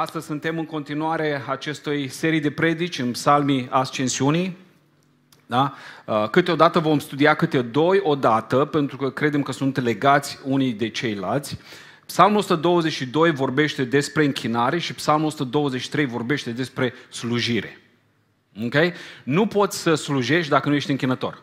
Astăzi suntem în continuare acestei serii de predici în psalmii ascensiunii. Da? Uh, câteodată vom studia câte doi odată, pentru că credem că sunt legați unii de ceilalți. Psalmul 122 vorbește despre închinare și Psalmul 123 vorbește despre slujire. Okay? Nu poți să slujești dacă nu ești închinător.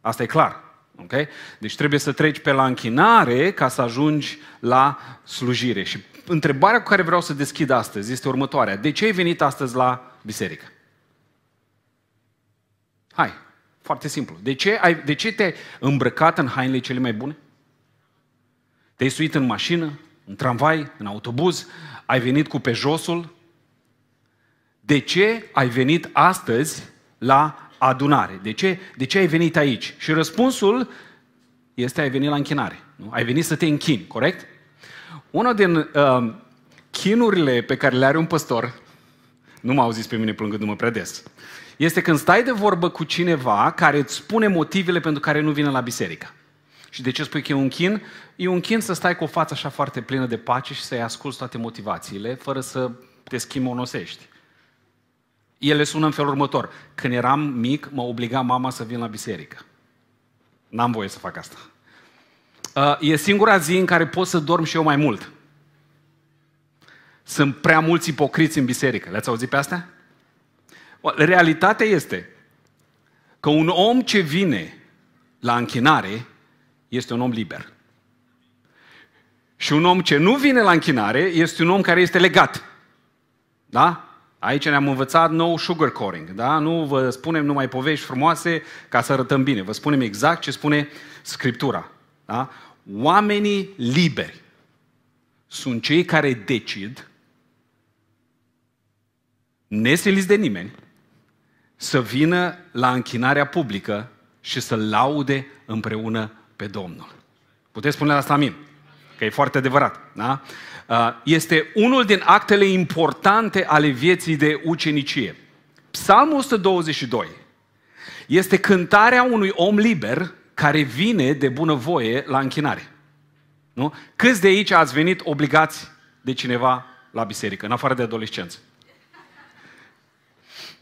Asta e clar. Okay? Deci trebuie să treci pe la închinare ca să ajungi la slujire. Și întrebarea cu care vreau să deschid astăzi este următoarea. De ce ai venit astăzi la biserică? Hai, foarte simplu. De ce, ai, de ce te-ai îmbrăcat în hainele cele mai bune? Te-ai suit în mașină, în tramvai, în autobuz, ai venit cu pe josul. De ce ai venit astăzi la adunare? De ce, de ce ai venit aici? Și răspunsul este ai venit la închinare. Nu? Ai venit să te închini, corect? Una din uh, chinurile pe care le are un păstor, nu m-au zis pe mine plângându-mă prea des, este când stai de vorbă cu cineva care îți spune motivele pentru care nu vine la biserică. Și de ce spui că e un chin? E un chin să stai cu o față așa foarte plină de pace și să-i asculți toate motivațiile, fără să te schimonosești. Ele sună în felul următor. Când eram mic, mă obliga mama să vin la biserică. N-am voie să fac asta. Uh, e singura zi în care pot să dorm și eu mai mult. Sunt prea mulți ipocriți în biserică. Le-ați auzit pe astea? Realitatea este că un om ce vine la închinare este un om liber. Și un om ce nu vine la închinare este un om care este legat. Da? Aici ne-am învățat nou sugarcoating, da? Nu vă spunem numai povești frumoase ca să arătăm bine. Vă spunem exact ce spune Scriptura. Da? Oamenii liberi sunt cei care decid, nesiliți de nimeni, să vină la închinarea publică și să laude împreună pe Domnul. Puteți spune asta amin? Că e foarte adevărat. Da? Uh, este unul din actele importante ale vieții de ucenicie. Psalmul 122 este cântarea unui om liber care vine de bunăvoie la închinare. Nu? Câți de aici ați venit obligați de cineva la biserică, în afară de adolescență?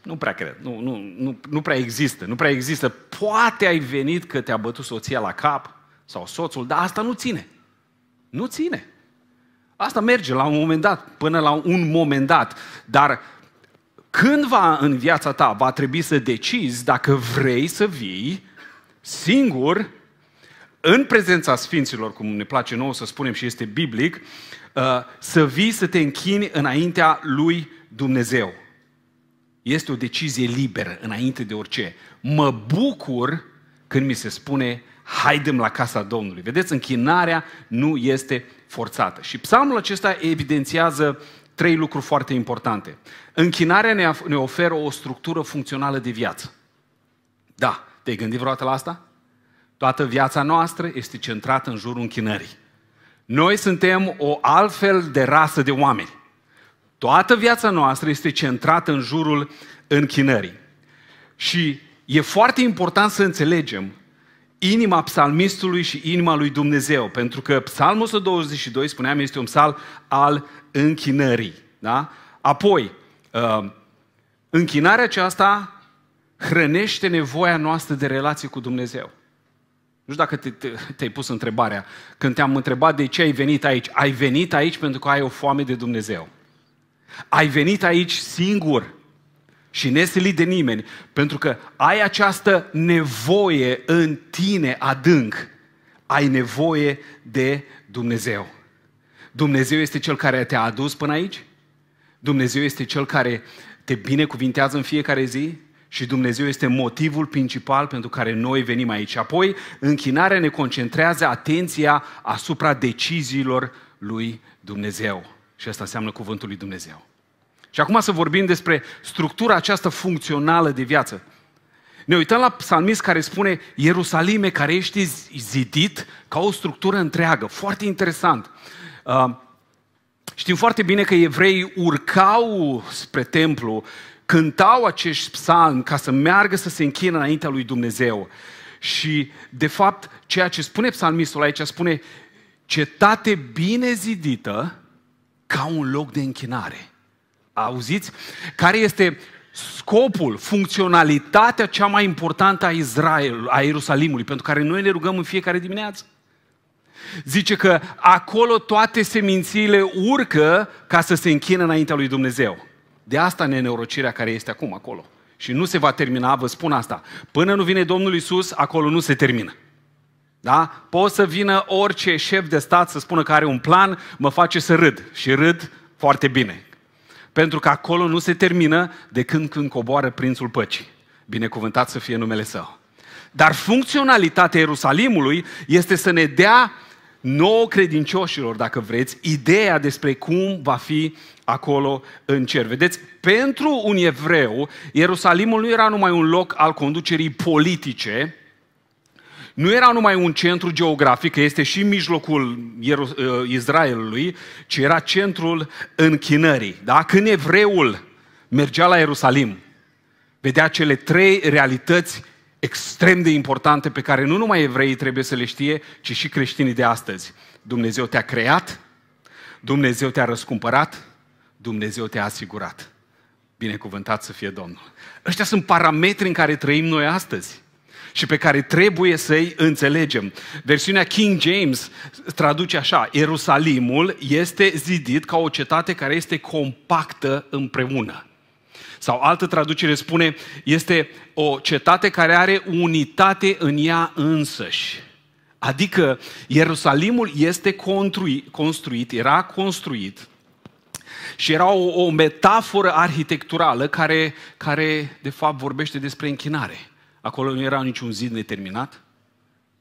Nu prea cred, nu, nu, nu, nu prea există, nu prea există. Poate ai venit că te-a bătut soția la cap sau soțul, dar asta nu ține. Nu ține. Asta merge la un moment dat, până la un moment dat, dar cândva în viața ta va trebui să decizi dacă vrei să vii singur, în prezența Sfinților, cum ne place nouă să spunem și este biblic, uh, să vii să te închini înaintea lui Dumnezeu. Este o decizie liberă înainte de orice. Mă bucur când mi se spune haidem la casa Domnului. Vedeți, închinarea nu este forțată. Și psalmul acesta evidențiază trei lucruri foarte importante. Închinarea ne oferă o structură funcțională de viață. Da, te-ai gândit vreodată la asta? Toată viața noastră este centrată în jurul închinării. Noi suntem o altfel de rasă de oameni. Toată viața noastră este centrată în jurul închinării. Și e foarte important să înțelegem inima psalmistului și inima lui Dumnezeu, pentru că psalmul 122, spuneam, este un psalm al închinării. Da? Apoi, uh, închinarea aceasta hrănește nevoia noastră de relație cu Dumnezeu. Nu știu dacă te, te, te-ai pus întrebarea. Când te-am întrebat de ce ai venit aici, ai venit aici pentru că ai o foame de Dumnezeu. Ai venit aici singur și nesilit de nimeni, pentru că ai această nevoie în tine adânc. Ai nevoie de Dumnezeu. Dumnezeu este Cel care te-a adus până aici? Dumnezeu este Cel care te binecuvintează în fiecare zi? și Dumnezeu este motivul principal pentru care noi venim aici. Apoi, închinarea ne concentrează atenția asupra deciziilor lui Dumnezeu. Și asta înseamnă cuvântul lui Dumnezeu. Și acum să vorbim despre structura aceasta funcțională de viață. Ne uităm la psalmist care spune Ierusalime, care ești zidit ca o structură întreagă. Foarte interesant. Uh, știm foarte bine că evreii urcau spre templu cântau acești psalmi ca să meargă să se închină înaintea lui Dumnezeu. Și, de fapt, ceea ce spune psalmistul aici, spune cetate bine zidită ca un loc de închinare. Auziți? Care este scopul, funcționalitatea cea mai importantă a Israel, a Ierusalimului, pentru care noi ne rugăm în fiecare dimineață? Zice că acolo toate semințiile urcă ca să se închină înaintea lui Dumnezeu. De asta nenorocirea care este acum acolo. Și nu se va termina, vă spun asta. Până nu vine Domnul Isus, acolo nu se termină. Da? poți să vină orice șef de stat să spună că are un plan, mă face să râd. Și râd foarte bine. Pentru că acolo nu se termină de când când coboară prințul păcii. Binecuvântat să fie numele său. Dar funcționalitatea Ierusalimului este să ne dea nouă credincioșilor, dacă vreți, ideea despre cum va fi acolo în cer. Vedeți, pentru un evreu, Ierusalimul nu era numai un loc al conducerii politice, nu era numai un centru geografic, că este și mijlocul uh, Israelului, ci era centrul închinării. Da? Când evreul mergea la Ierusalim, vedea cele trei realități extrem de importante pe care nu numai evreii trebuie să le știe, ci și creștinii de astăzi. Dumnezeu te-a creat, Dumnezeu te-a răscumpărat, Dumnezeu te-a asigurat. Binecuvântat să fie Domnul. Ăștia sunt parametri în care trăim noi astăzi și pe care trebuie să-i înțelegem. Versiunea King James traduce așa, Ierusalimul este zidit ca o cetate care este compactă împreună. Sau altă traducere spune, este o cetate care are unitate în ea însăși. Adică Ierusalimul este construit, era construit și era o, o metaforă arhitecturală care, care, de fapt, vorbește despre închinare. Acolo nu era niciun zid neterminat,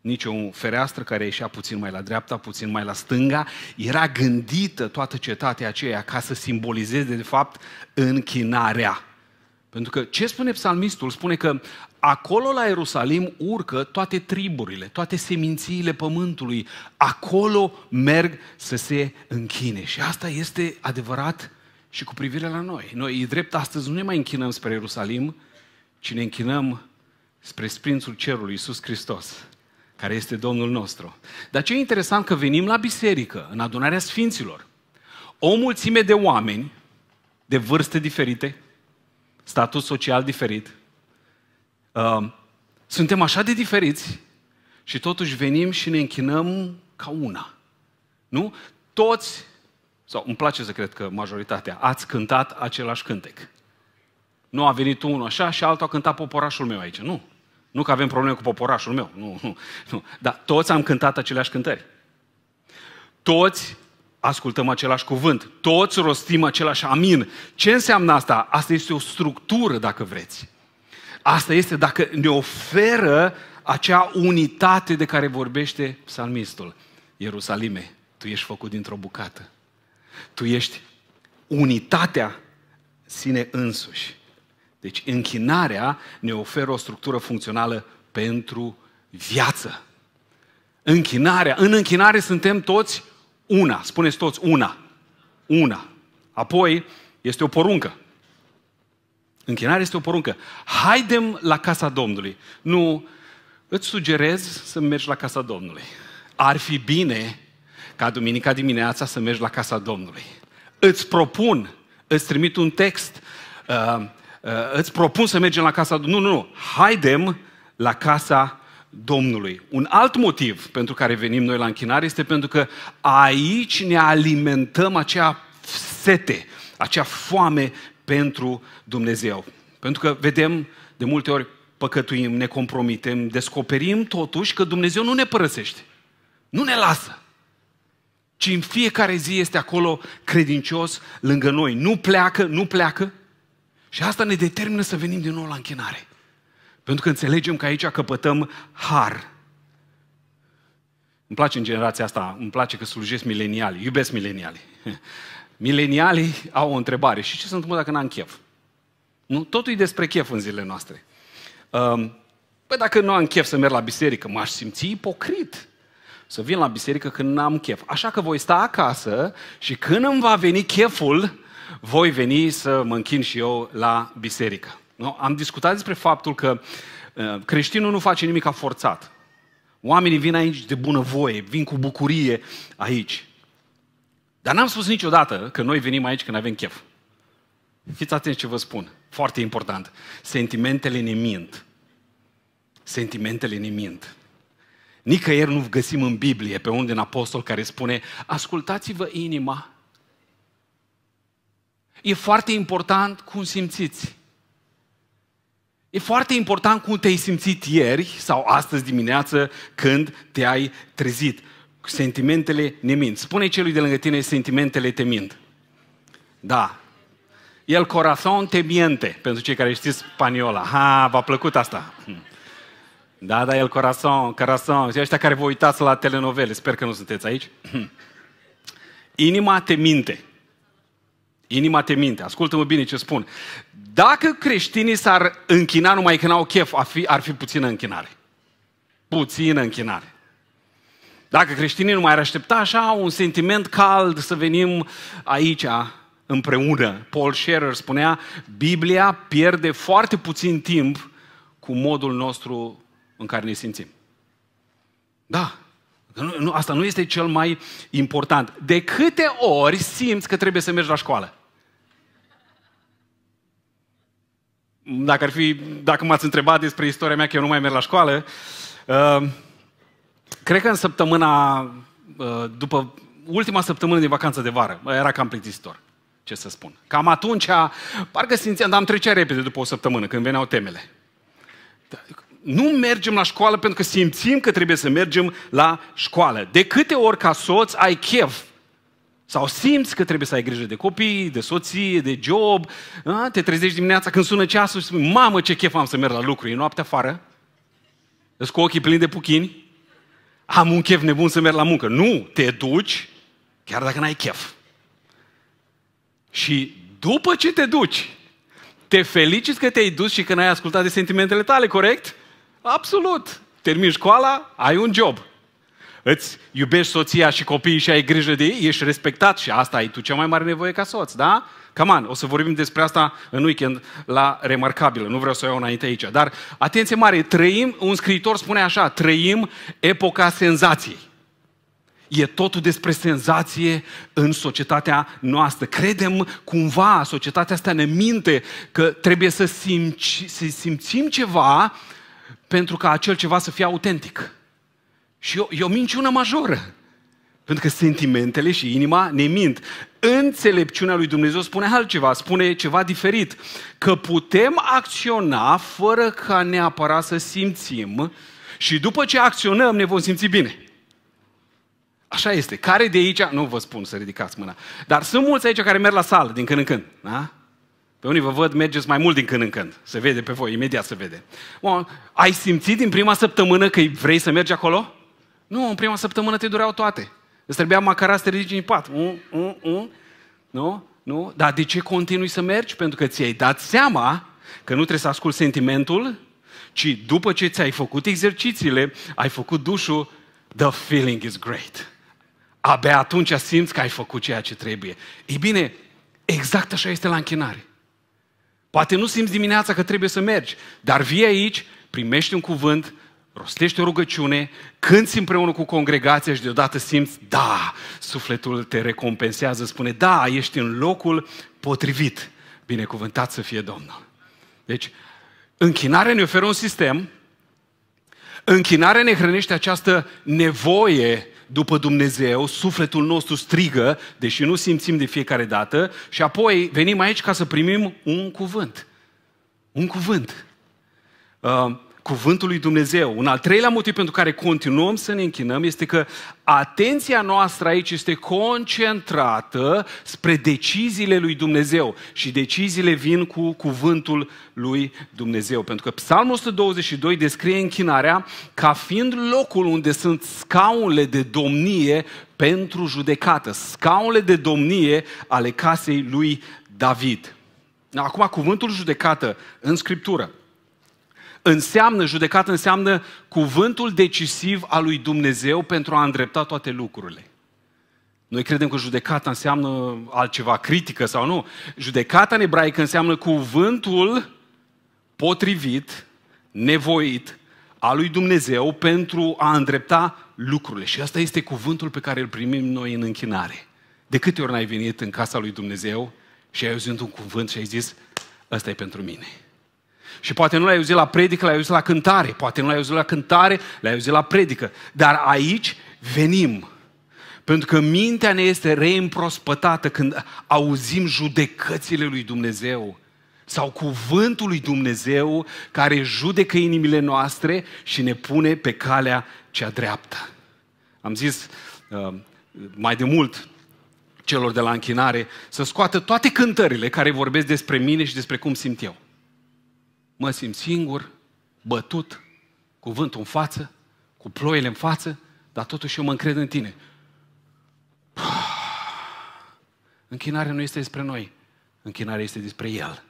nici o fereastră care ieșea puțin mai la dreapta, puțin mai la stânga. Era gândită toată cetatea aceea ca să simbolizeze, de fapt, închinarea. Pentru că ce spune psalmistul? Spune că acolo la Ierusalim urcă toate triburile, toate semințiile pământului. Acolo merg să se închine. Și asta este adevărat și cu privire la noi. Noi, e drept, astăzi nu ne mai închinăm spre Ierusalim, ci ne închinăm spre Sprințul Cerului, Iisus Hristos, care este Domnul nostru. Dar ce e interesant că venim la biserică, în adunarea Sfinților, o mulțime de oameni, de vârste diferite, statut social diferit, um, suntem așa de diferiți și totuși venim și ne închinăm ca una. Nu? Toți, sau îmi place să cred că majoritatea, ați cântat același cântec. Nu a venit unul așa și altul a cântat poporașul meu aici. Nu. Nu că avem probleme cu poporașul meu. Nu, nu, nu. Dar toți am cântat aceleași cântări. Toți ascultăm același cuvânt, toți rostim același amin. Ce înseamnă asta? Asta este o structură, dacă vreți. Asta este dacă ne oferă acea unitate de care vorbește psalmistul. Ierusalime, tu ești făcut dintr-o bucată. Tu ești unitatea sine însuși. Deci închinarea ne oferă o structură funcțională pentru viață. Închinarea. În închinare suntem toți una, spuneți toți, una. Una. Apoi, este o poruncă. Închinarea este o poruncă. Haidem la casa Domnului. Nu, îți sugerez să mergi la casa Domnului. Ar fi bine ca duminica dimineața să mergi la casa Domnului. Îți propun, îți trimit un text, uh, uh, îți propun să mergem la casa Domnului. Nu, nu, nu. Haidem la casa Domnului. Un alt motiv pentru care venim noi la închinare este pentru că aici ne alimentăm acea sete, acea foame pentru Dumnezeu. Pentru că vedem de multe ori păcătuim, ne compromitem, descoperim totuși că Dumnezeu nu ne părăsește, nu ne lasă, ci în fiecare zi este acolo credincios lângă noi. Nu pleacă, nu pleacă și asta ne determină să venim din nou la închinare. Pentru că înțelegem că aici căpătăm har. Îmi place în generația asta, îmi place că slujesc mileniali, iubesc mileniali. Milenialii au o întrebare. Și ce se întâmplă dacă n-am chef? Nu? Totul e despre chef în zilele noastre. Um, Păi dacă nu am chef să merg la biserică, m-aș simți ipocrit să vin la biserică când n-am chef. Așa că voi sta acasă și când îmi va veni cheful, voi veni să mă închin și eu la biserică. Nu? Am discutat despre faptul că uh, creștinul nu face nimic forțat. Oamenii vin aici de bunăvoie, vin cu bucurie aici. Dar n-am spus niciodată că noi venim aici când avem chef. Fiți atenți ce vă spun. Foarte important. Sentimentele ne mint. Sentimentele ne mint. Nicăieri nu găsim în Biblie pe unde un apostol care spune ascultați-vă inima. E foarte important cum simțiți. E foarte important cum te-ai simțit ieri sau astăzi dimineață când te-ai trezit. Sentimentele ne mint. Spune celui de lângă tine, sentimentele te mint. Da. El corazon te miente, pentru cei care știți spaniola. Ha, v-a plăcut asta. Hm. Da, da, el corazon, corazon. Și ăștia care vă uitați la telenovele, sper că nu sunteți aici. Hm. Inima te minte. Inima te minte. Ascultă-mă bine ce spun. Dacă creștinii s-ar închina numai când au chef, ar fi, ar fi puțină închinare. Puțină închinare. Dacă creștinii nu mai ar aștepta așa un sentiment cald să venim aici împreună. Paul Scherer spunea, Biblia pierde foarte puțin timp cu modul nostru în care ne simțim. Da, nu, nu, asta nu este cel mai important. De câte ori simți că trebuie să mergi la școală? Dacă, ar fi, dacă m-ați întrebat despre istoria mea, că eu nu mai merg la școală, uh, cred că în săptămâna, uh, după ultima săptămână din vacanță de vară, era cam plictisitor, ce să spun. Cam atunci, parcă simțeam, dar am trecea repede după o săptămână, când veneau temele. Da, nu mergem la școală pentru că simțim că trebuie să mergem la școală. De câte ori ca soț ai chef sau simți că trebuie să ai grijă de copii, de soție, de job. A? Te trezești dimineața când sună ceasul și spui, mamă ce chef am să merg la lucru, e noapte afară. Îți cu ochii plini de puchini. Am un chef nebun să merg la muncă. Nu, te duci chiar dacă n-ai chef. Și după ce te duci, te feliciți că te-ai dus și că n-ai ascultat de sentimentele tale, corect? Absolut. Termini școala, ai un job îți iubești soția și copiii și ai grijă de ei, ești respectat și asta ai tu cea mai mare nevoie ca soț, da? Come on, o să vorbim despre asta în weekend la Remarcabilă, nu vreau să o iau înainte aici, dar atenție mare, trăim, un scriitor spune așa, trăim epoca senzației. E totul despre senzație în societatea noastră. Credem cumva, societatea asta ne minte că trebuie să, simți, să simțim ceva pentru ca acel ceva să fie autentic. Și e o, e o minciună majoră. Pentru că sentimentele și inima ne mint. Înțelepciunea lui Dumnezeu spune altceva, spune ceva diferit. Că putem acționa fără ca neapărat să simțim și după ce acționăm ne vom simți bine. Așa este. Care de aici, nu vă spun să ridicați mâna, dar sunt mulți aici care merg la sală din când în când. Da? Pe unii vă văd, mergeți mai mult din când în când. Se vede pe voi, imediat se vede. Bun, ai simțit din prima săptămână că vrei să mergi acolo? Nu, în prima săptămână te dureau toate. Îți trebuia macara să te ridici din pat. Un, un, un. Nu? Nu? Dar de ce continui să mergi? Pentru că ți-ai dat seama că nu trebuie să ascult sentimentul, ci după ce ți-ai făcut exercițiile, ai făcut dușul, the feeling is great. Abia atunci simți că ai făcut ceea ce trebuie. Ei bine, exact așa este la închinare. Poate nu simți dimineața că trebuie să mergi, dar vii aici, primești un cuvânt, rostești o rugăciune, cânți împreună cu congregația și deodată simți, da, sufletul te recompensează, spune, da, ești în locul potrivit. Binecuvântat să fie Domnul. Deci, închinarea ne oferă un sistem, închinarea ne hrănește această nevoie după Dumnezeu, sufletul nostru strigă, deși nu simțim de fiecare dată, și apoi venim aici ca să primim un cuvânt. Un cuvânt. Uh, cuvântul lui Dumnezeu. Un al treilea motiv pentru care continuăm să ne închinăm este că atenția noastră aici este concentrată spre deciziile lui Dumnezeu și deciziile vin cu cuvântul lui Dumnezeu. Pentru că Psalmul 122 descrie închinarea ca fiind locul unde sunt scaunele de domnie pentru judecată, scaunele de domnie ale casei lui David. Acum, cuvântul judecată în Scriptură înseamnă, judecată înseamnă cuvântul decisiv al lui Dumnezeu pentru a îndrepta toate lucrurile. Noi credem că judecata înseamnă altceva, critică sau nu. Judecata în ebraică înseamnă cuvântul potrivit, nevoit, al lui Dumnezeu pentru a îndrepta lucrurile. Și asta este cuvântul pe care îl primim noi în închinare. De câte ori n-ai venit în casa lui Dumnezeu și ai auzit un cuvânt și ai zis, ăsta e pentru mine. Și poate nu l-ai auzit la predică, l-ai auzit la cântare. Poate nu l-ai auzit la cântare, l-ai auzit la predică. Dar aici venim. Pentru că mintea ne este reîmprospătată când auzim judecățile lui Dumnezeu sau cuvântul lui Dumnezeu care judecă inimile noastre și ne pune pe calea cea dreaptă. Am zis uh, mai de mult celor de la închinare să scoată toate cântările care vorbesc despre mine și despre cum simt eu mă simt singur, bătut, cu vântul în față, cu ploile în față, dar totuși eu mă încred în tine. Închinarea nu este despre noi, închinarea este despre El.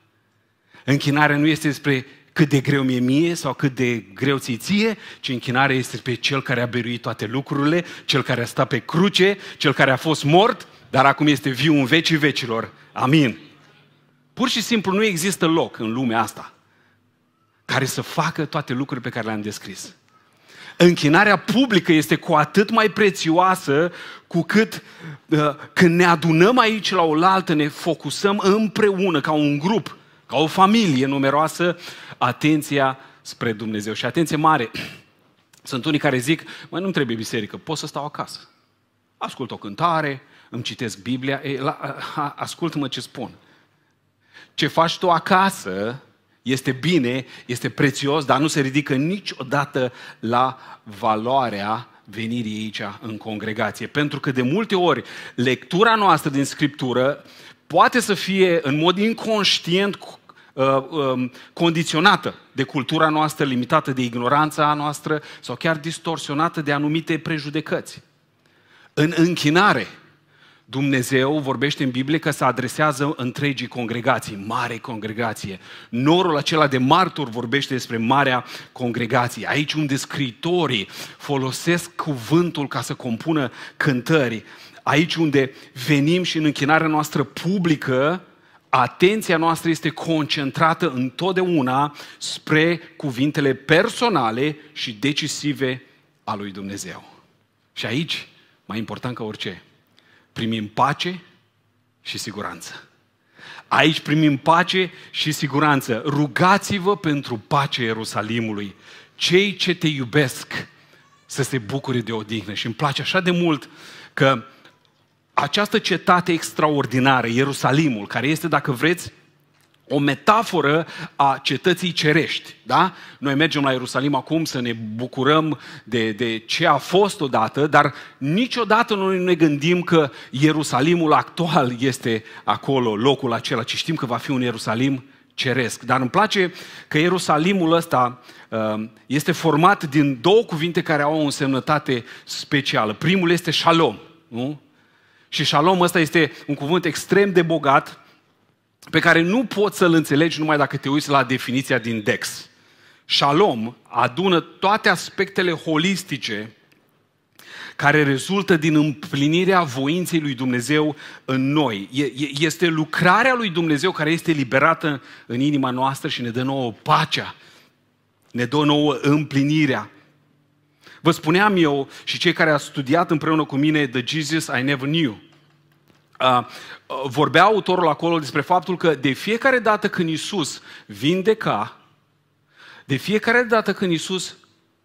Închinarea nu este despre cât de greu mi-e mie sau cât de greu ți ție, ci închinarea este despre Cel care a beruit toate lucrurile, Cel care a stat pe cruce, Cel care a fost mort, dar acum este viu în vecii vecilor. Amin. Pur și simplu nu există loc în lumea asta care să facă toate lucrurile pe care le-am descris. Închinarea publică este cu atât mai prețioasă cu cât uh, când ne adunăm aici la oaltă, ne focusăm împreună, ca un grup, ca o familie numeroasă, atenția spre Dumnezeu. Și atenție mare, sunt unii care zic, mai nu trebuie biserică, pot să stau acasă. Ascult o cântare, îmi citesc Biblia, ascult-mă ce spun. Ce faci tu acasă este bine, este prețios, dar nu se ridică niciodată la valoarea venirii aici în congregație. Pentru că de multe ori lectura noastră din Scriptură poate să fie în mod inconștient uh, um, condiționată de cultura noastră, limitată de ignoranța noastră sau chiar distorsionată de anumite prejudecăți. În închinare, Dumnezeu vorbește în Biblie că se adresează întregii congregații, mare congregație. Norul acela de martor vorbește despre marea congregație. Aici unde scritorii folosesc cuvântul ca să compună cântări, aici unde venim și în închinarea noastră publică, atenția noastră este concentrată întotdeauna spre cuvintele personale și decisive a lui Dumnezeu. Și aici, mai important ca orice, primim pace și siguranță. Aici primim pace și siguranță. Rugați-vă pentru pace Ierusalimului. Cei ce te iubesc să se bucure de odihnă. Și îmi place așa de mult că această cetate extraordinară, Ierusalimul, care este, dacă vreți, o metaforă a cetății cerești. Da? Noi mergem la Ierusalim acum să ne bucurăm de, de ce a fost odată, dar niciodată noi nu ne gândim că Ierusalimul actual este acolo, locul acela, ci știm că va fi un Ierusalim ceresc. Dar îmi place că Ierusalimul ăsta uh, este format din două cuvinte care au o însemnătate specială. Primul este shalom, nu? Și shalom ăsta este un cuvânt extrem de bogat pe care nu poți să-l înțelegi numai dacă te uiți la definiția din Dex. Shalom adună toate aspectele holistice care rezultă din împlinirea voinței lui Dumnezeu în noi. Este lucrarea lui Dumnezeu care este liberată în inima noastră și ne dă nouă pacea, ne dă nouă împlinirea. Vă spuneam eu și cei care au studiat împreună cu mine The Jesus I Never Knew – vorbea autorul acolo despre faptul că de fiecare dată când Isus vindeca, de fiecare dată când Isus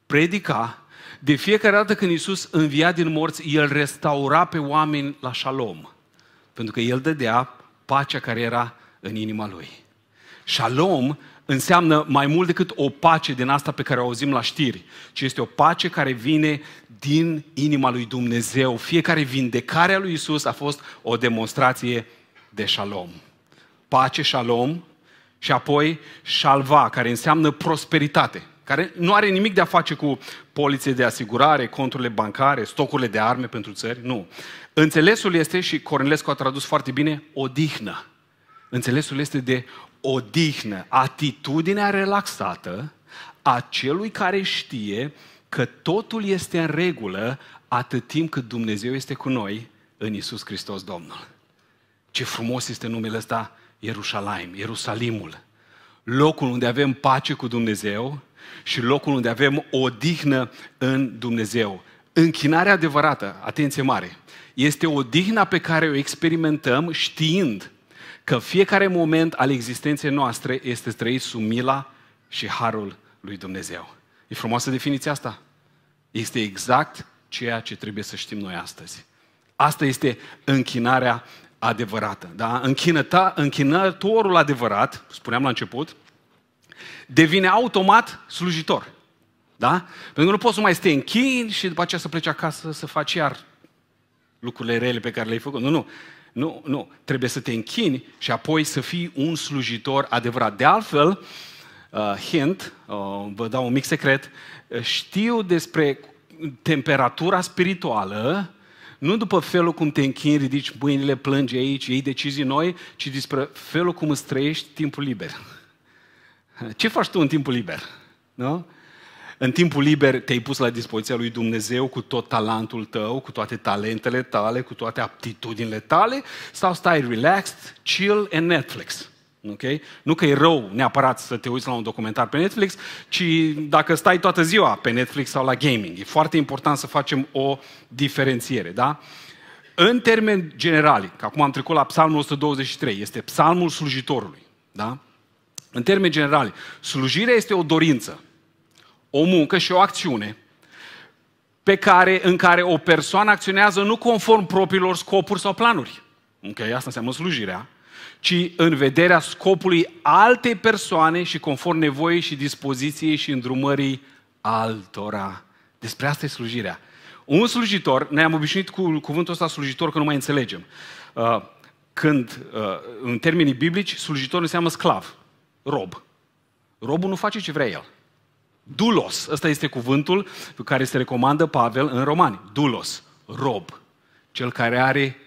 predica, de fiecare dată când Isus învia din morți, El restaura pe oameni la șalom. Pentru că El dădea pacea care era în inima Lui. Șalom înseamnă mai mult decât o pace din asta pe care o auzim la știri, ci este o pace care vine din inima lui Dumnezeu. Fiecare vindecare a lui Isus a fost o demonstrație de șalom. Pace, șalom și apoi șalva, care înseamnă prosperitate, care nu are nimic de a face cu poliție de asigurare, conturile bancare, stocurile de arme pentru țări, nu. Înțelesul este, și Cornelescu a tradus foarte bine, odihnă. Înțelesul este de odihnă, atitudinea relaxată a celui care știe că totul este în regulă atât timp cât Dumnezeu este cu noi în Isus Hristos Domnul. Ce frumos este numele ăsta Ierusalim, Ierusalimul. Locul unde avem pace cu Dumnezeu și locul unde avem odihnă în Dumnezeu. Închinarea adevărată, atenție mare, este odihna pe care o experimentăm știind că fiecare moment al existenței noastre este trăit sub mila și harul lui Dumnezeu. E frumoasă definiția asta. Este exact ceea ce trebuie să știm noi astăzi. Asta este închinarea adevărată. Da? Închinăta, închinătorul adevărat, spuneam la început, devine automat slujitor. Da? Pentru că nu poți să mai stai închin și după aceea să pleci acasă să faci iar lucrurile rele pe care le-ai făcut. Nu, nu. Nu, nu. Trebuie să te închini și apoi să fii un slujitor adevărat. De altfel, uh, Uh, hint, uh, vă dau un mic secret, uh, știu despre temperatura spirituală, nu după felul cum te închini, ridici mâinile, plângi aici, iei decizii noi, ci despre felul cum îți trăiești timpul liber. Ce faci tu în timpul liber? Nu? În timpul liber te-ai pus la dispoziția lui Dumnezeu cu tot talentul tău, cu toate talentele tale, cu toate aptitudinile tale, sau stai relaxed, chill and Netflix? Okay? Nu că e rău neapărat să te uiți la un documentar pe Netflix, ci dacă stai toată ziua pe Netflix sau la gaming. E foarte important să facem o diferențiere. Da? În termeni generali, că acum am trecut la psalmul 123, este psalmul slujitorului. Da? În termeni generali, slujirea este o dorință, o muncă și o acțiune pe care, în care o persoană acționează nu conform propriilor scopuri sau planuri. Ok, asta înseamnă slujirea ci în vederea scopului altei persoane și conform nevoii și dispoziției și îndrumării altora. Despre asta e slujirea. Un slujitor, ne-am obișnuit cu cuvântul ăsta slujitor că nu mai înțelegem. Uh, când, uh, în termenii biblici, slujitor înseamnă sclav, rob. Robul nu face ce vrea el. Dulos, ăsta este cuvântul pe care se recomandă Pavel în Romani. Dulos, rob, cel care are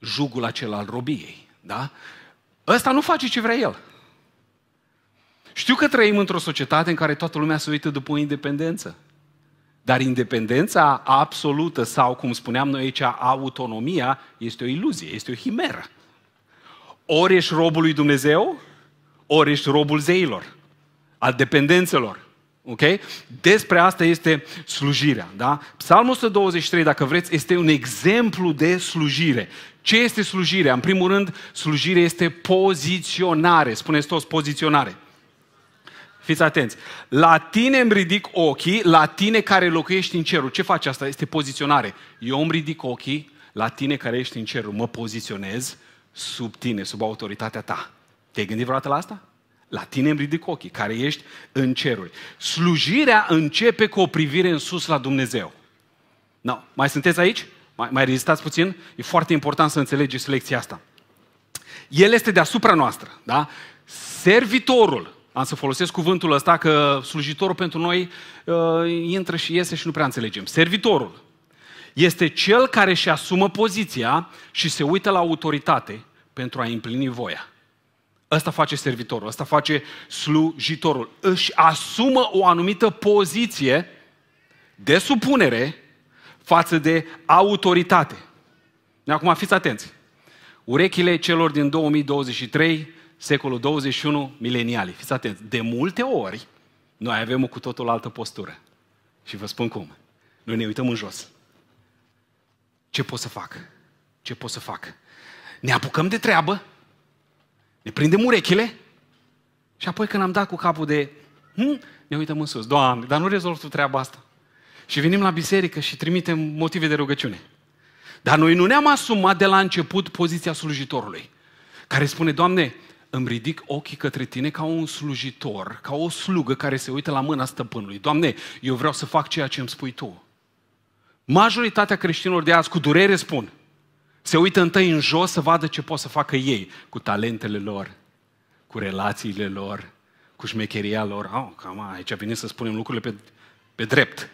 jugul acela al robiei. Da? Ăsta nu face ce vrea el. Știu că trăim într-o societate în care toată lumea se uită după independență. Dar independența absolută sau, cum spuneam noi aici, autonomia este o iluzie, este o himeră. Ori ești robul lui Dumnezeu, ori ești robul zeilor, al dependențelor. Ok? Despre asta este slujirea. Da? Psalmul 123, dacă vreți, este un exemplu de slujire. Ce este slujirea? În primul rând, slujirea este poziționare. Spuneți toți poziționare. Fiți atenți. La tine îmi ridic ochii, la tine care locuiești în cerul. Ce face asta? Este poziționare. Eu îmi ridic ochii la tine care ești în cerul. Mă poziționez sub tine, sub autoritatea ta. Te-ai gândit vreodată la asta? La tine îmi ridic ochii, care ești în ceruri. Slujirea începe cu o privire în sus la Dumnezeu. No. Mai sunteți aici? Mai, mai rezistați puțin? E foarte important să înțelegeți lecția asta. El este deasupra noastră, da? Servitorul, am să folosesc cuvântul ăsta, că slujitorul pentru noi uh, intră și iese și nu prea înțelegem. Servitorul este cel care își asumă poziția și se uită la autoritate pentru a împlini voia. Asta face servitorul, asta face slujitorul. Își asumă o anumită poziție de supunere față de autoritate. Acum fiți atenți. Urechile celor din 2023, secolul 21, mileniali. Fiți atenți. De multe ori, noi avem o cu totul altă postură. Și vă spun cum. Noi ne uităm în jos. Ce pot să fac? Ce pot să fac? Ne apucăm de treabă, ne prindem urechile și apoi când am dat cu capul de... Hmm, ne uităm în sus. Doamne, dar nu rezolv tu treaba asta. Și venim la biserică și trimitem motive de rugăciune. Dar noi nu ne-am asumat de la început poziția slujitorului, care spune, Doamne, îmi ridic ochii către tine ca un slujitor, ca o slugă care se uită la mâna stăpânului. Doamne, eu vreau să fac ceea ce îmi spui tu. Majoritatea creștinilor de azi, cu durere spun, se uită întâi în jos să vadă ce pot să facă ei cu talentele lor, cu relațiile lor, cu șmecheria lor. Oh, cam aici vine să spunem lucrurile pe, pe drept.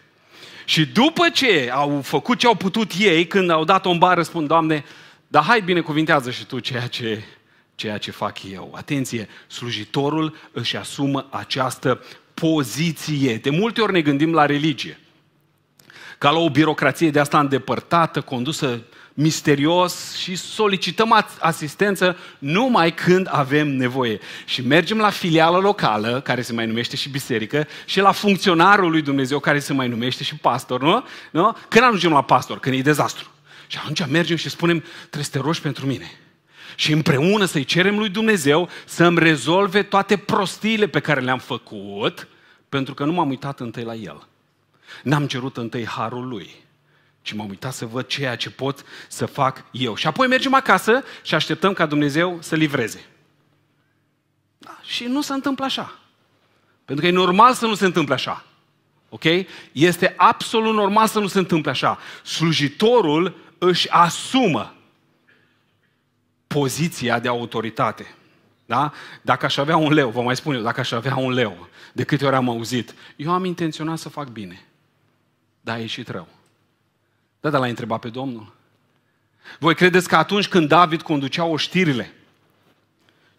Și după ce au făcut ce au putut ei, când au dat-o în bară, spun, Doamne, dar hai binecuvintează și Tu ceea ce, ceea ce fac eu. Atenție, slujitorul își asumă această poziție. De multe ori ne gândim la religie, ca la o birocrație de asta îndepărtată, condusă uh, misterios și solicităm asistență numai când avem nevoie. Și mergem la filiala locală, care se mai numește și biserică, și la funcționarul lui Dumnezeu, care se mai numește și pastor, nu? nu? Când ajungem la pastor? Când e dezastru. Și atunci mergem și spunem, trebuie să te rogi pentru mine. Și împreună să-i cerem lui Dumnezeu să-mi rezolve toate prostiile pe care le-am făcut, pentru că nu m-am uitat întâi la El. N-am cerut întâi harul Lui și m-am uitat să văd ceea ce pot să fac eu. Și apoi mergem acasă și așteptăm ca Dumnezeu să livreze. Da, și nu se întâmplă așa. Pentru că e normal să nu se întâmple așa. Ok? Este absolut normal să nu se întâmple așa. Slujitorul își asumă poziția de autoritate. Da? Dacă aș avea un leu, vă mai spun eu, dacă aș avea un leu, de câte ori am auzit, eu am intenționat să fac bine, dar a ieșit rău. Da, dar l-a întrebat pe Domnul. Voi credeți că atunci când David conducea oștirile,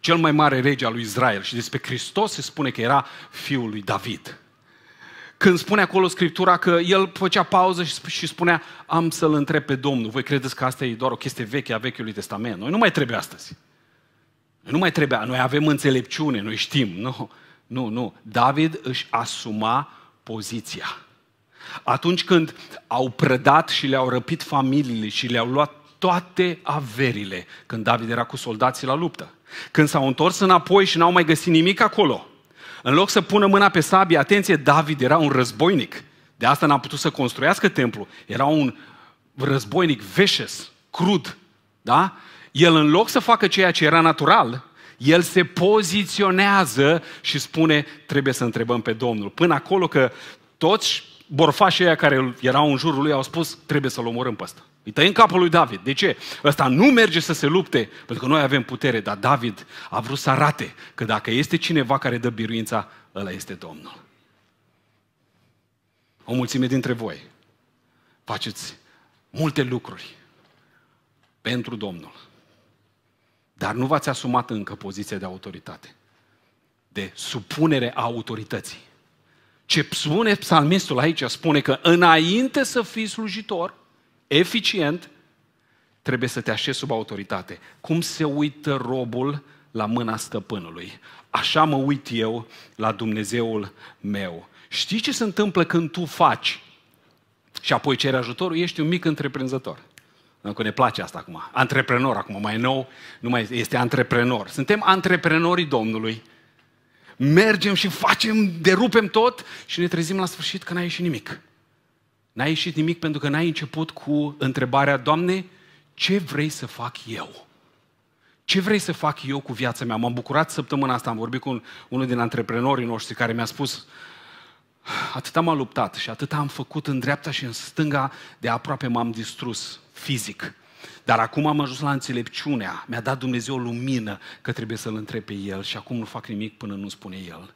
cel mai mare rege al lui Israel și despre Hristos se spune că era fiul lui David. Când spune acolo Scriptura că el făcea pauză și spunea am să-L întreb pe Domnul. Voi credeți că asta e doar o chestie veche a Vechiului Testament? Noi nu mai trebuie astăzi. Noi nu mai trebuie. Noi avem înțelepciune, noi știm. Nu, nu, nu. David își asuma poziția. Atunci când au prădat și le-au răpit familiile și le-au luat toate averile, când David era cu soldații la luptă. Când s-au întors înapoi și n-au mai găsit nimic acolo, în loc să pună mâna pe sabie, atenție, David era un războinic. De asta n-a putut să construiască templu. Era un războinic veșes, crud. Da? El în loc să facă ceea ce era natural, el se poziționează și spune, trebuie să întrebăm pe Domnul. Până acolo că toți borfașii aia care erau în jurul lui au spus, trebuie să-l omorâm pe ăsta. Îi tăiem capul lui David. De ce? Ăsta nu merge să se lupte, pentru că noi avem putere, dar David a vrut să arate că dacă este cineva care dă biruința, ăla este Domnul. O mulțime dintre voi faceți multe lucruri pentru Domnul, dar nu v-ați asumat încă poziția de autoritate, de supunere a autorității. Ce spune psalmistul aici, spune că înainte să fii slujitor, eficient, trebuie să te așezi sub autoritate. Cum se uită robul la mâna stăpânului? Așa mă uit eu la Dumnezeul meu. Știi ce se întâmplă când tu faci și apoi ceri ajutorul? Ești un mic întreprinzător. Că ne place asta acum. Antreprenor acum, mai nou, nu mai este antreprenor. Suntem antreprenorii Domnului mergem și facem, derupem tot și ne trezim la sfârșit că n-a ieșit nimic. N-a ieșit nimic pentru că n-ai început cu întrebarea, Doamne, ce vrei să fac eu? Ce vrei să fac eu cu viața mea? M-am bucurat săptămâna asta, am vorbit cu un, unul din antreprenorii noștri care mi-a spus atât am luptat și atât am făcut în dreapta și în stânga, de aproape m-am distrus fizic. Dar acum am ajuns la înțelepciunea, mi-a dat Dumnezeu lumină că trebuie să-L întreb pe El și acum nu fac nimic până nu spune El.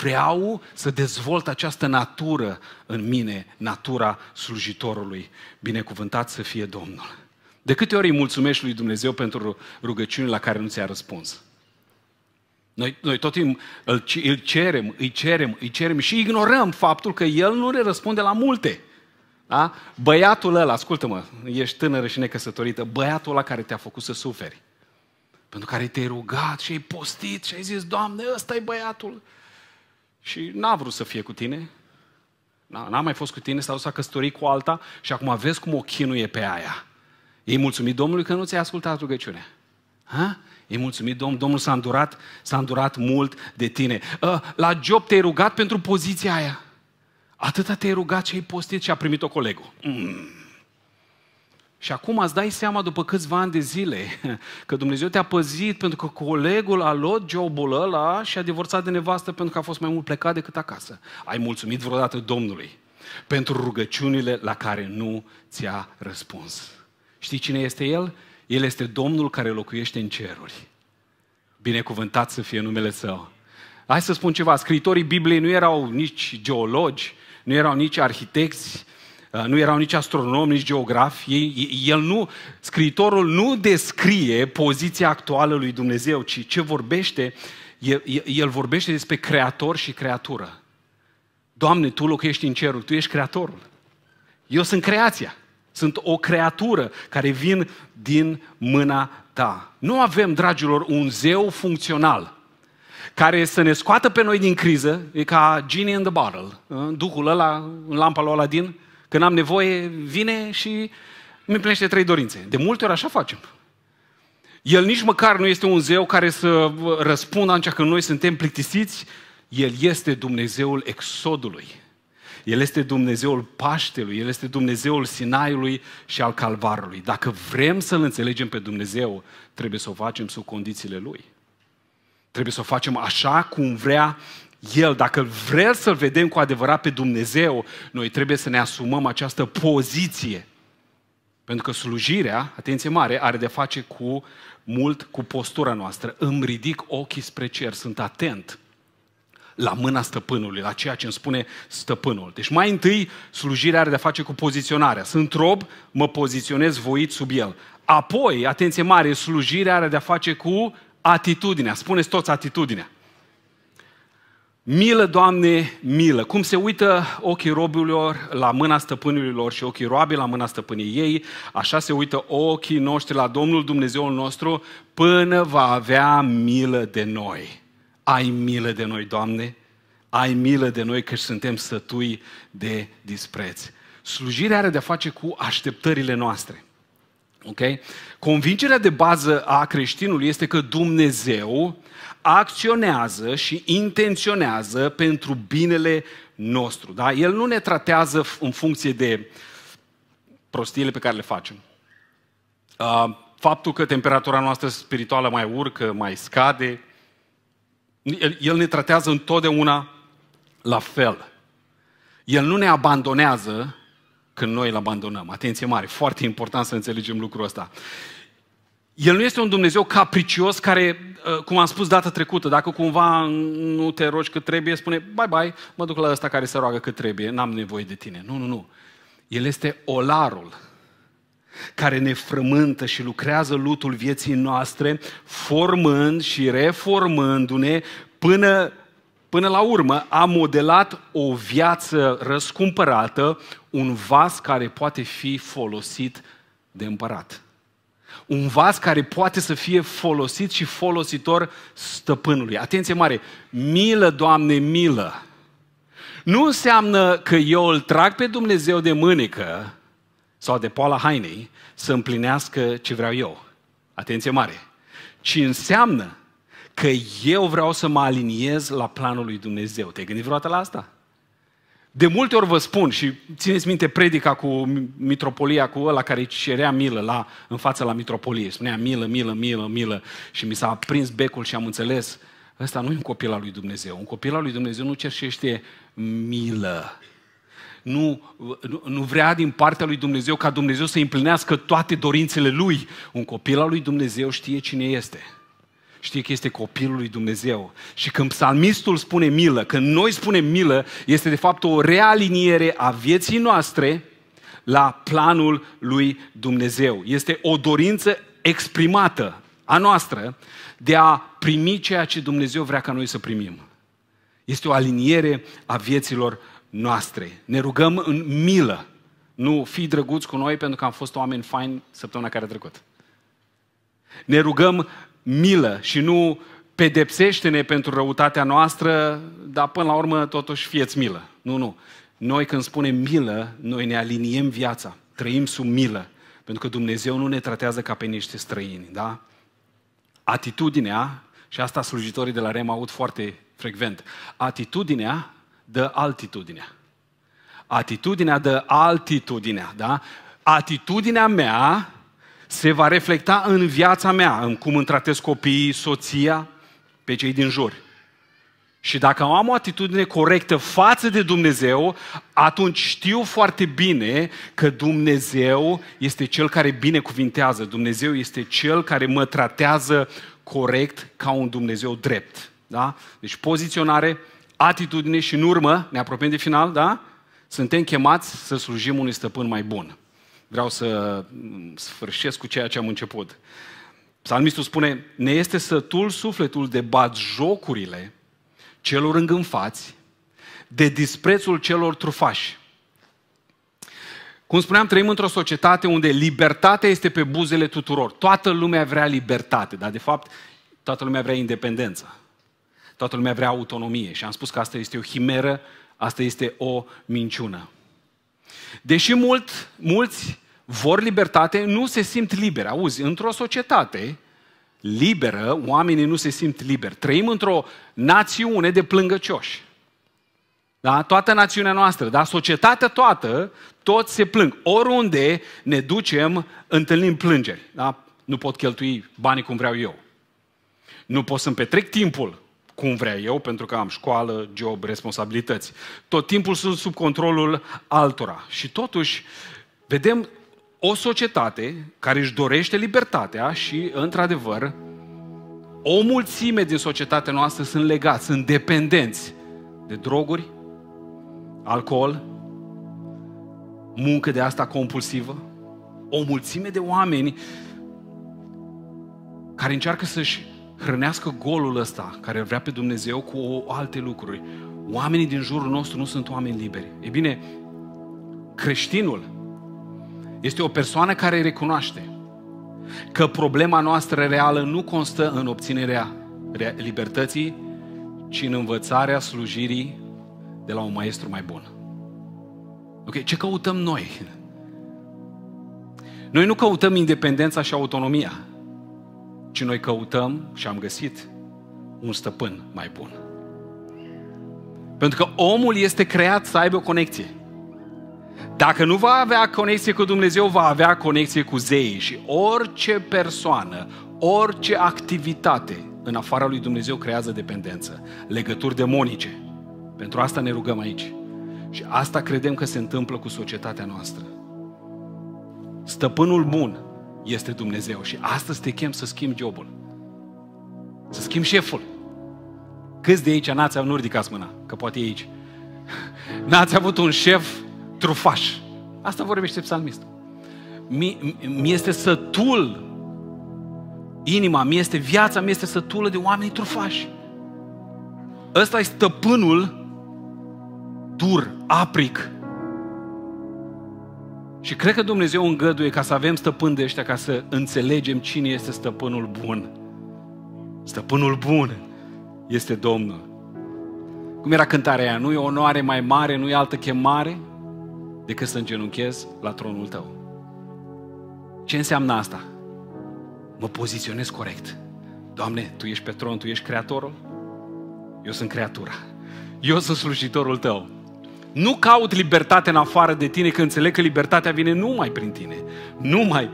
Vreau să dezvolt această natură în mine, natura slujitorului. Binecuvântat să fie Domnul. De câte ori îi mulțumești lui Dumnezeu pentru rugăciunile la care nu ți-a răspuns? Noi, noi tot timpul îl, îl cerem, îi cerem, îi cerem și ignorăm faptul că El nu ne răspunde la multe. A? Da? Băiatul ăla, ascultă-mă, ești tânără și necăsătorită, băiatul ăla care te-a făcut să suferi, pentru care te-ai rugat și ai postit și ai zis, Doamne, ăsta e băiatul. Și n-a vrut să fie cu tine, n-a mai fost cu tine, s-a dus a căsătorit cu alta și acum vezi cum o chinuie pe aia. Ei mulțumit Domnului că nu ți-ai ascultat rugăciunea. Ha? Ei mulțumit Domnul, Domnul s-a îndurat, s-a îndurat mult de tine. Ă, la Job te-ai rugat pentru poziția aia. Atâta te-ai rugat și ai postit și a primit-o colegul. Mm. Și acum îți dai seama după câțiva ani de zile că Dumnezeu te-a păzit pentru că colegul a luat jobul ăla și a divorțat de nevastă pentru că a fost mai mult plecat decât acasă. Ai mulțumit vreodată Domnului pentru rugăciunile la care nu ți-a răspuns. Știi cine este El? El este Domnul care locuiește în ceruri. Binecuvântat să fie numele Său. Hai să spun ceva, scritorii Bibliei nu erau nici geologi, nu erau nici arhitecți, uh, nu erau nici astronomi, nici geografi. Ei, el nu, scriitorul nu descrie poziția actuală lui Dumnezeu, ci ce vorbește, el, el vorbește despre creator și creatură. Doamne, Tu locuiești în cerul, Tu ești creatorul. Eu sunt creația. Sunt o creatură care vin din mâna ta. Nu avem, dragilor, un zeu funcțional care să ne scoată pe noi din criză, e ca genie in the bottle, ă, duhul ăla, lampa lui Aladin, când am nevoie, vine și mi împlinește trei dorințe. De multe ori așa facem. El nici măcar nu este un zeu care să răspundă atunci când noi suntem plictisiți. El este Dumnezeul exodului. El este Dumnezeul Paștelui, El este Dumnezeul Sinaiului și al Calvarului. Dacă vrem să-L înțelegem pe Dumnezeu, trebuie să o facem sub condițiile Lui. Trebuie să o facem așa cum vrea El. Dacă vrem să-L vedem cu adevărat pe Dumnezeu, noi trebuie să ne asumăm această poziție. Pentru că slujirea, atenție mare, are de face cu mult cu postura noastră. Îmi ridic ochii spre cer, sunt atent la mâna stăpânului, la ceea ce îmi spune stăpânul. Deci mai întâi slujirea are de face cu poziționarea. Sunt rob, mă poziționez voit sub el. Apoi, atenție mare, slujirea are de face cu Atitudinea, spuneți toți atitudinea. Milă, Doamne, milă. Cum se uită ochii robilor la mâna stăpânilor și ochii robii la mâna stăpânii ei, așa se uită ochii noștri la Domnul Dumnezeul nostru până va avea milă de noi. Ai milă de noi, Doamne, ai milă de noi că suntem sătui de dispreț. Slujirea are de-a face cu așteptările noastre. Okay? Convingerea de bază a creștinului este că Dumnezeu acționează și intenționează pentru binele nostru. Da? El nu ne tratează în funcție de prostiile pe care le facem. Faptul că temperatura noastră spirituală mai urcă, mai scade, el ne tratează întotdeauna la fel. El nu ne abandonează când noi îl abandonăm. Atenție mare, foarte important să înțelegem lucrul ăsta. El nu este un Dumnezeu capricios care, uh, cum am spus data trecută, dacă cumva nu te rogi cât trebuie, spune, bye bye, mă duc la ăsta care se roagă cât trebuie, n-am nevoie de tine. Nu, nu, nu. El este olarul care ne frământă și lucrează lutul vieții noastre, formând și reformându-ne până Până la urmă, a modelat o viață răscumpărată, un vas care poate fi folosit de împărat. Un vas care poate să fie folosit și folositor stăpânului. Atenție mare! Milă, Doamne, milă! Nu înseamnă că eu îl trag pe Dumnezeu de mânecă sau de poala hainei să împlinească ce vreau eu. Atenție mare! Ci înseamnă că eu vreau să mă aliniez la planul lui Dumnezeu. Te-ai gândit vreodată la asta? De multe ori vă spun și țineți minte predica cu mitropolia, cu ăla care cerea milă la, în fața la mitropolie. Spunea milă, milă, milă, milă și mi s-a prins becul și am înțeles ăsta nu e un copil al lui Dumnezeu. Un copil al lui Dumnezeu nu cerșește milă. Nu, nu, nu vrea din partea lui Dumnezeu ca Dumnezeu să împlinească toate dorințele lui. Un copil al lui Dumnezeu știe cine este știe că este copilul lui Dumnezeu. Și când psalmistul spune milă, când noi spunem milă, este de fapt o realiniere a vieții noastre la planul lui Dumnezeu. Este o dorință exprimată a noastră de a primi ceea ce Dumnezeu vrea ca noi să primim. Este o aliniere a vieților noastre. Ne rugăm în milă. Nu fi drăguți cu noi pentru că am fost oameni faini săptămâna care a trecut. Ne rugăm milă și nu pedepsește-ne pentru răutatea noastră, dar până la urmă totuși fieți milă. Nu, nu. Noi când spunem milă, noi ne aliniem viața, trăim sub milă, pentru că Dumnezeu nu ne tratează ca pe niște străini, da? Atitudinea, și asta slujitorii de la Rem aud foarte frecvent, atitudinea dă altitudinea. Atitudinea dă altitudinea, da? Atitudinea mea se va reflecta în viața mea, în cum îmi tratez copiii, soția, pe cei din jur. Și dacă am o atitudine corectă față de Dumnezeu, atunci știu foarte bine că Dumnezeu este Cel care binecuvintează, Dumnezeu este Cel care mă tratează corect ca un Dumnezeu drept. Da? Deci poziționare, atitudine și în urmă, ne apropiem de final, da? Suntem chemați să slujim unui stăpân mai bun vreau să mm, sfârșesc cu ceea ce am început. Psalmistul spune, ne este sătul sufletul de jocurile celor îngânfați, de disprețul celor trufași. Cum spuneam, trăim într-o societate unde libertatea este pe buzele tuturor. Toată lumea vrea libertate, dar de fapt toată lumea vrea independență. Toată lumea vrea autonomie și am spus că asta este o himeră, asta este o minciună. Deși mult, mulți vor libertate, nu se simt liberi. Auzi, într-o societate liberă, oamenii nu se simt liberi. Trăim într-o națiune de plângăcioși. Da? Toată națiunea noastră, da? societatea toată, toți se plâng. Oriunde ne ducem, întâlnim plângeri. Da? Nu pot cheltui banii cum vreau eu. Nu pot să-mi petrec timpul cum vrea eu, pentru că am școală, job, responsabilități. Tot timpul sunt sub controlul altora. Și totuși, vedem o societate care își dorește libertatea și, într-adevăr, o mulțime din societatea noastră sunt legați, sunt dependenți de droguri, alcool, muncă de asta compulsivă. O mulțime de oameni care încearcă să-și hrănească golul ăsta care vrea pe Dumnezeu cu alte lucruri. Oamenii din jurul nostru nu sunt oameni liberi. E bine, creștinul este o persoană care recunoaște că problema noastră reală nu constă în obținerea libertății, ci în învățarea slujirii de la un maestru mai bun. Ok, ce căutăm noi? Noi nu căutăm independența și autonomia ci noi căutăm și am găsit un stăpân mai bun. Pentru că omul este creat să aibă o conexie. Dacă nu va avea conexie cu Dumnezeu, va avea conexie cu zeii și orice persoană, orice activitate în afara lui Dumnezeu creează dependență, legături demonice. Pentru asta ne rugăm aici. Și asta credem că se întâmplă cu societatea noastră. Stăpânul bun este Dumnezeu și astăzi te chem să schimbi jobul. Să schimbi șeful. Câți de aici n-ați avut, nu ridicați mâna, că poate e aici. N-ați avut un șef trufaș. Asta vorbește psalmist. Mi, mi este sătul inima, mi este viața, mi este sătulă de oameni trufași. Ăsta e stăpânul dur, apric, și cred că Dumnezeu îngăduie ca să avem stăpâni de ăștia, ca să înțelegem cine este stăpânul bun. Stăpânul bun este Domnul. Cum era cântarea aia? Nu e onoare mai mare, nu e altă chemare decât să îngenunchez la tronul tău. Ce înseamnă asta? Mă poziționez corect. Doamne, Tu ești pe tron, Tu ești creatorul, eu sunt creatura. Eu sunt slujitorul Tău. Nu caut libertate în afară de tine, că înțeleg că libertatea vine numai prin tine, numai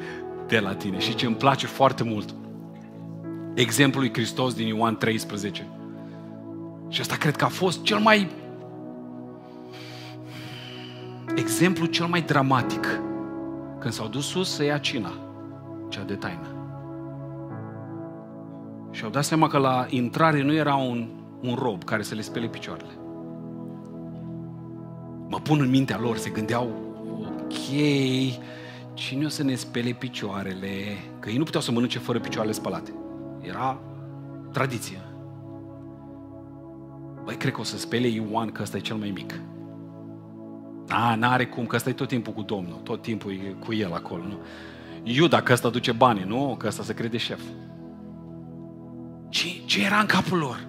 de la tine. Și ce îmi place foarte mult, exemplul lui Hristos din Ioan 13. Și asta cred că a fost cel mai exemplu cel mai dramatic când s-au dus sus să ia cina, cea de taină. Și au dat seama că la intrare nu era un, un rob care să le spele picioarele mă pun în mintea lor, se gândeau, ok, cine o să ne spele picioarele? Că ei nu puteau să mănânce fără picioarele spălate. Era tradiție. Băi, cred că o să spele Ioan, că ăsta e cel mai mic. A, da, n-are cum, că ăsta e tot timpul cu Domnul, tot timpul e cu el acolo, nu? Iuda, că ăsta duce bani, nu? Că ăsta se crede șef. Ce, ce era în capul lor?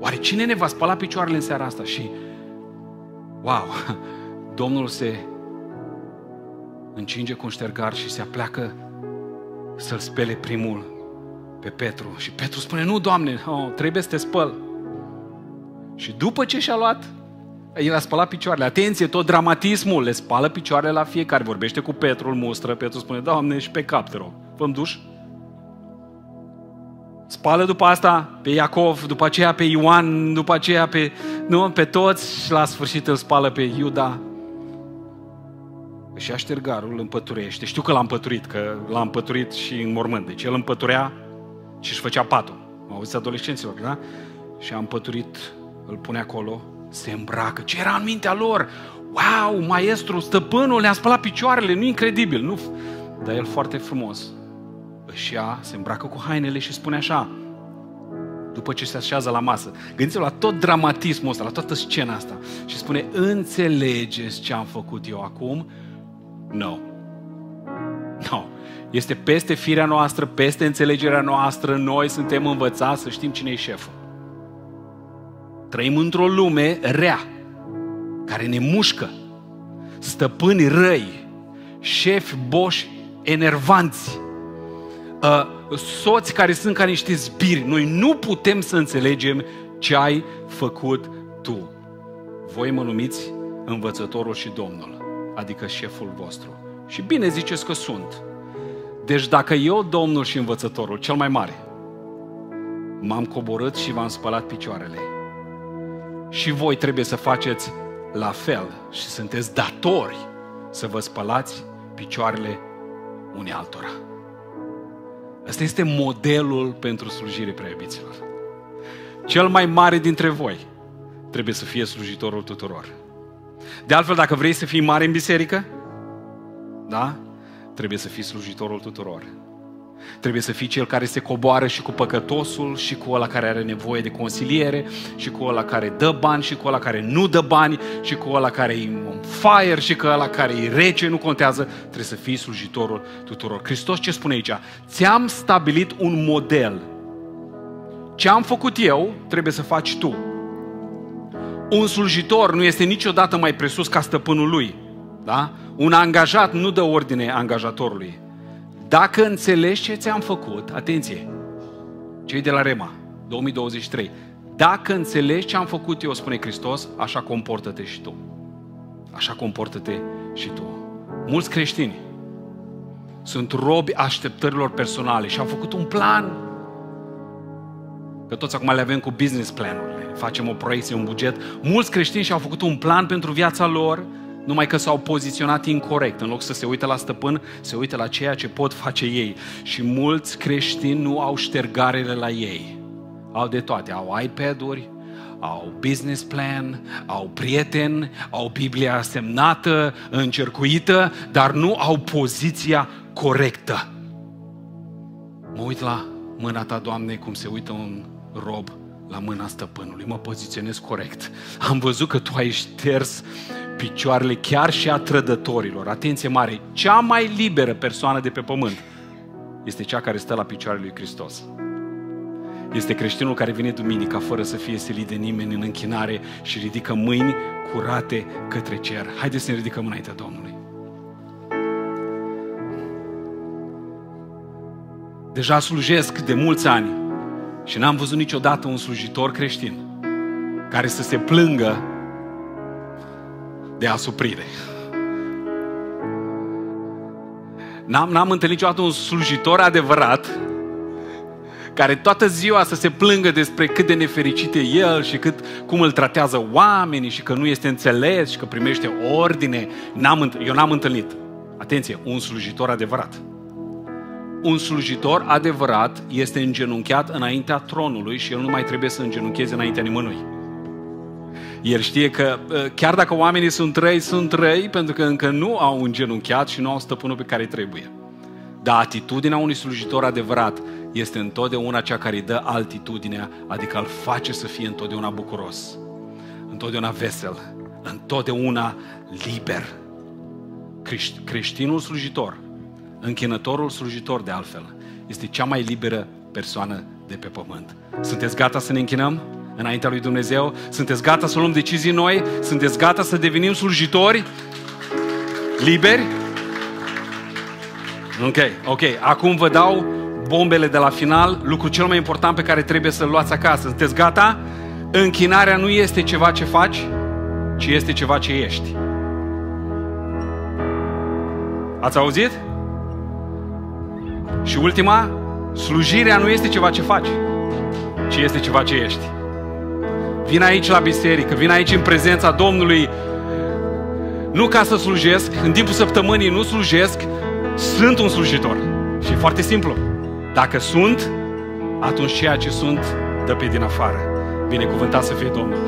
Oare cine ne va spăla picioarele în seara asta? Și wow, Domnul se încinge cu un ștergar și se apleacă să-l spele primul pe Petru. Și Petru spune, nu, Doamne, oh, trebuie să te spăl. Și după ce și-a luat, el a spălat picioarele. Atenție, tot dramatismul, le spală picioarele la fiecare. Vorbește cu Petru, îl mustră, Petru spune, Doamne, și pe cap, te rog, fă duș. Spală după asta pe Iacov, după aceea pe Ioan, după aceea pe, nu, pe toți și la sfârșit îl spală pe Iuda. Și aștergarul îl împăturește. Știu că l-a împăturit, că l-a împăturit și în mormânt. Deci el împăturea și își făcea patul. Mă auzit adolescenților, da? Și a împăturit, îl pune acolo, se îmbracă. Ce era în mintea lor? Wow, maestru, stăpânul ne-a spălat picioarele, nu incredibil, nu? Dar el foarte frumos își ia, se îmbracă cu hainele și spune așa, după ce se așează la masă. Gândiți-vă la tot dramatismul ăsta, la toată scena asta. Și spune, înțelegeți ce am făcut eu acum? Nu. No. Nu. No. Este peste firea noastră, peste înțelegerea noastră, noi suntem învățați să știm cine e șeful. Trăim într-o lume rea, care ne mușcă, stăpâni răi, șefi boși enervanți, soți care sunt ca niște zbiri. Noi nu putem să înțelegem ce ai făcut tu. Voi mă numiți învățătorul și Domnul, adică șeful vostru. Și bine ziceți că sunt. Deci dacă eu, Domnul și învățătorul, cel mai mare, m-am coborât și v-am spălat picioarele, și voi trebuie să faceți la fel și sunteți datori să vă spălați picioarele unealtora. altora. Asta este modelul pentru slujire, preiubiților. Cel mai mare dintre voi trebuie să fie slujitorul tuturor. De altfel, dacă vrei să fii mare în biserică, da? Trebuie să fii slujitorul tuturor. Trebuie să fii cel care se coboară și cu păcătosul, și cu ăla care are nevoie de consiliere, și cu ăla care dă bani, și cu ăla care nu dă bani, și cu ăla care e on fire, și cu ăla care e rece, nu contează. Trebuie să fii slujitorul tuturor. Hristos ce spune aici? Ți-am stabilit un model. Ce am făcut eu, trebuie să faci tu. Un slujitor nu este niciodată mai presus ca stăpânul lui. Da? Un angajat nu dă ordine angajatorului dacă înțelegi ce ți-am făcut, atenție, cei de la Rema, 2023, dacă înțelegi ce am făcut eu, spune Hristos, așa comportă-te și tu. Așa comportă-te și tu. Mulți creștini sunt robi așteptărilor personale și au făcut un plan. Că toți acum le avem cu business planurile. Facem o proiecție, un buget. Mulți creștini și-au făcut un plan pentru viața lor, numai că s-au poziționat incorrect. În loc să se uite la stăpân, se uite la ceea ce pot face ei. Și mulți creștini nu au ștergarele la ei. Au de toate. Au iPad-uri, au business plan, au prieten, au Biblia semnată, încercuită, dar nu au poziția corectă. Mă uit la mâna ta, Doamne, cum se uită un rob la mâna stăpânului. Mă poziționez corect. Am văzut că tu ai șters picioarele chiar și a trădătorilor. Atenție mare, cea mai liberă persoană de pe pământ este cea care stă la picioarele lui Hristos. Este creștinul care vine duminica fără să fie silit de nimeni în închinare și ridică mâini curate către cer. Haideți să ne ridicăm înaintea Domnului. Deja slujesc de mulți ani și n-am văzut niciodată un slujitor creștin care să se plângă de asuprire. N-am, n-am întâlnit niciodată un slujitor adevărat care toată ziua să se plângă despre cât de nefericit e el și cât, cum îl tratează oamenii și că nu este înțeles și că primește ordine. N-am, eu n-am întâlnit. Atenție, un slujitor adevărat. Un slujitor adevărat este îngenunchiat înaintea tronului și el nu mai trebuie să îngenuncheze înaintea nimănui. El știe că uh, chiar dacă oamenii sunt răi, sunt răi pentru că încă nu au un genunchiat și nu au stăpânul pe care trebuie. Dar atitudinea unui slujitor adevărat este întotdeauna cea care îi dă altitudinea, adică îl face să fie întotdeauna bucuros, întotdeauna vesel, întotdeauna liber. Creștinul slujitor, închinătorul slujitor de altfel, este cea mai liberă persoană de pe pământ. Sunteți gata să ne închinăm? înaintea lui Dumnezeu? Sunteți gata să luăm decizii noi? Sunteți gata să devenim slujitori? Liberi? Ok, ok. Acum vă dau bombele de la final, lucru cel mai important pe care trebuie să-l luați acasă. Sunteți gata? Închinarea nu este ceva ce faci, ci este ceva ce ești. Ați auzit? Și ultima, slujirea nu este ceva ce faci, ci este ceva ce ești. Vin aici la biserică, vin aici în prezența Domnului, nu ca să slujesc, în timpul săptămânii nu slujesc, sunt un slujitor. Și e foarte simplu. Dacă sunt, atunci ceea ce sunt dă pe din afară. Binecuvântat să fie Domnul.